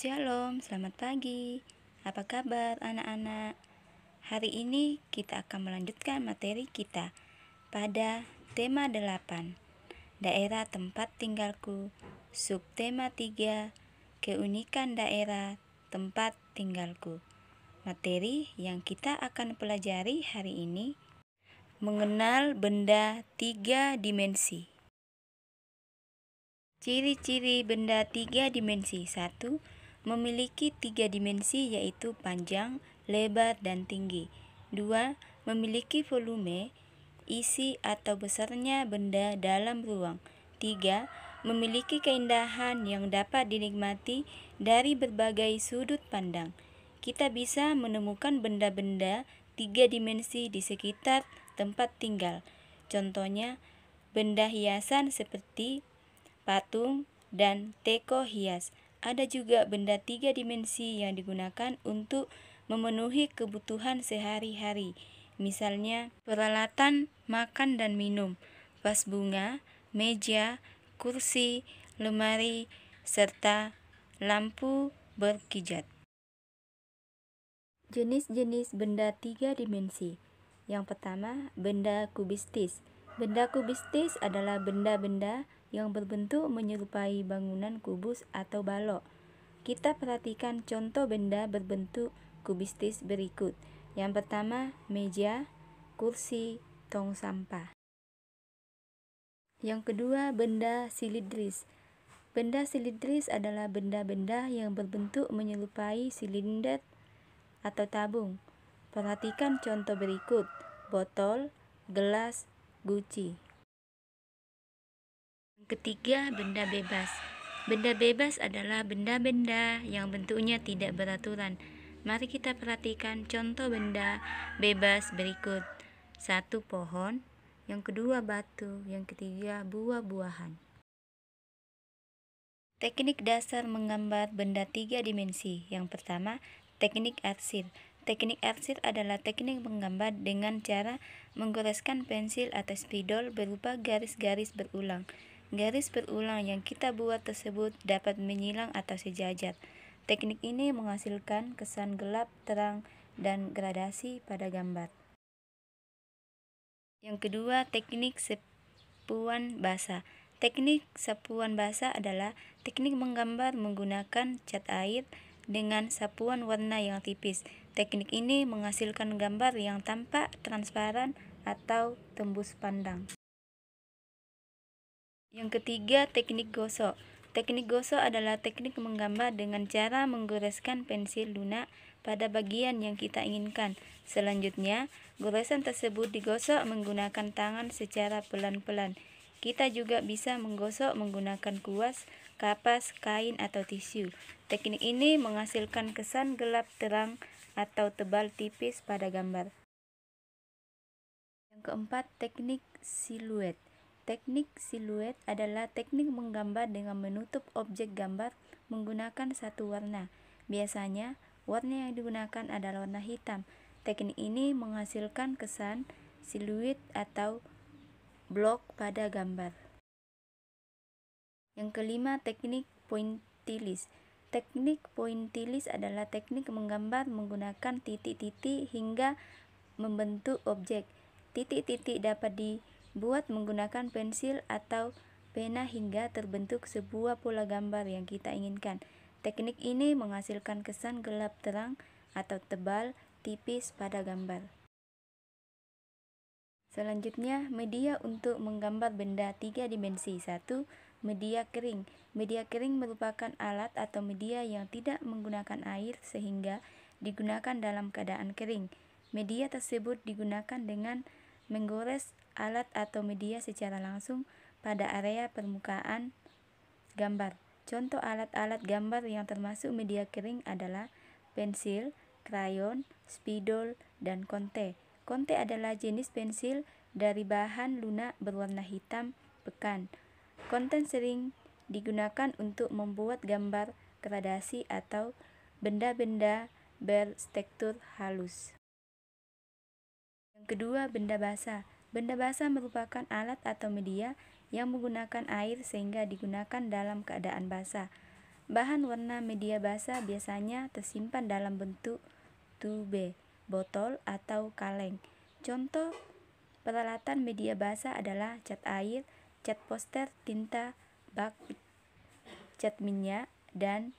Shalom, selamat pagi. Apa kabar anak-anak? Hari ini kita akan melanjutkan materi kita pada tema 8, Daerah Tempat Tinggalku, subtema 3, Keunikan Daerah Tempat Tinggalku. Materi yang kita akan pelajari hari ini mengenal benda tiga dimensi. Ciri-ciri benda tiga dimensi satu memiliki tiga dimensi yaitu panjang, lebar, dan tinggi. 2. Memiliki volume, isi atau besarnya benda dalam ruang. 3. Memiliki keindahan yang dapat dinikmati dari berbagai sudut pandang. Kita bisa menemukan benda-benda tiga dimensi di sekitar tempat tinggal. Contohnya, benda hiasan seperti patung dan teko hias ada juga benda tiga dimensi yang digunakan untuk memenuhi kebutuhan sehari-hari, misalnya peralatan makan dan minum, vas bunga, meja, kursi, lemari, serta lampu berkijat. Jenis-jenis benda tiga dimensi. Yang pertama, benda kubistis Benda kubistis adalah benda-benda yang berbentuk menyerupai bangunan kubus atau balok. Kita perhatikan contoh benda berbentuk kubistis berikut. Yang pertama, meja, kursi, tong sampah. Yang kedua, benda silidris. Benda silindris adalah benda-benda yang berbentuk menyerupai silinder atau tabung. Perhatikan contoh berikut: botol, gelas, Gucci. Ketiga, benda bebas. Benda bebas adalah benda-benda yang bentuknya tidak beraturan. Mari kita perhatikan contoh benda bebas berikut. Satu pohon, yang kedua batu, yang ketiga buah-buahan. Teknik dasar menggambar benda tiga dimensi. Yang pertama, teknik arsir. Teknik arsir adalah teknik menggambar dengan cara menggoreskan pensil atau spidol berupa garis-garis berulang. Garis berulang yang kita buat tersebut dapat menyilang atau sejajar. Teknik ini menghasilkan kesan gelap, terang, dan gradasi pada gambar. Yang kedua, teknik sepuan basah. Teknik sapuan basah adalah teknik menggambar menggunakan cat air dengan sapuan warna yang tipis. Teknik ini menghasilkan gambar yang tampak transparan atau tembus pandang. Yang ketiga, teknik gosok. Teknik gosok adalah teknik menggambar dengan cara menggoreskan pensil lunak pada bagian yang kita inginkan. Selanjutnya, goresan tersebut digosok menggunakan tangan secara pelan-pelan. Kita juga bisa menggosok menggunakan kuas, kapas, kain, atau tisu. Teknik ini menghasilkan kesan gelap terang atau tebal tipis pada gambar. Yang keempat, teknik siluet. Teknik siluet adalah teknik menggambar dengan menutup objek gambar menggunakan satu warna. Biasanya, warna yang digunakan adalah warna hitam. Teknik ini menghasilkan kesan siluet atau blok pada gambar. Yang kelima, teknik pointillist. Teknik pointilis adalah teknik menggambar menggunakan titik-titik hingga membentuk objek. Titik-titik dapat dibuat menggunakan pensil atau pena hingga terbentuk sebuah pola gambar yang kita inginkan. Teknik ini menghasilkan kesan gelap terang atau tebal tipis pada gambar. Selanjutnya, media untuk menggambar benda tiga dimensi. satu Media kering. Media kering merupakan alat atau media yang tidak menggunakan air sehingga digunakan dalam keadaan kering. Media tersebut digunakan dengan menggores alat atau media secara langsung pada area permukaan gambar. Contoh alat-alat gambar yang termasuk media kering adalah pensil, krayon, spidol, dan konte. Konte adalah jenis pensil dari bahan lunak berwarna hitam pekan. Konten sering digunakan untuk membuat gambar gradasi atau benda-benda berstruktur halus. Yang kedua, benda basah. Benda basah merupakan alat atau media yang menggunakan air sehingga digunakan dalam keadaan basah. Bahan warna media basah biasanya tersimpan dalam bentuk tube, botol, atau kaleng. Contoh peralatan media basah adalah cat air, cat poster, tinta, bak, cat minyak, dan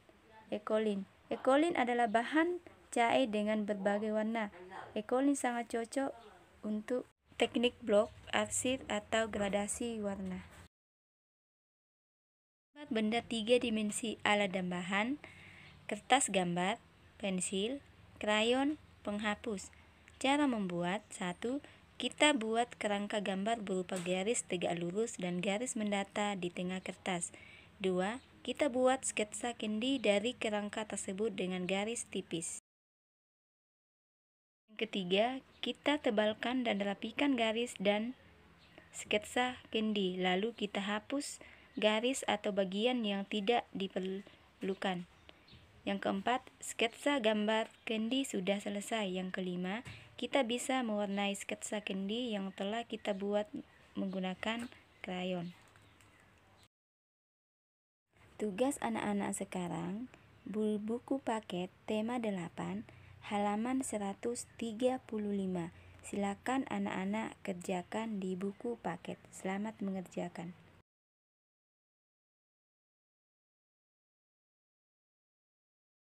ekolin. Ekolin adalah bahan cair dengan berbagai warna. Ekolin sangat cocok untuk teknik blok, arsip, atau gradasi warna. Benda tiga dimensi alat dan bahan, kertas gambar, pensil, krayon, penghapus. Cara membuat satu kita buat kerangka gambar berupa garis tegak lurus dan garis mendata di tengah kertas. 2. Kita buat sketsa kendi dari kerangka tersebut dengan garis tipis. ketiga, kita tebalkan dan rapikan garis dan sketsa kendi, lalu kita hapus garis atau bagian yang tidak diperlukan. Yang keempat, sketsa gambar kendi sudah selesai. Yang kelima, kita bisa mewarnai sketsa kendi yang telah kita buat menggunakan krayon. Tugas anak-anak sekarang, buku paket tema 8, halaman 135. Silakan anak-anak kerjakan di buku paket. Selamat mengerjakan.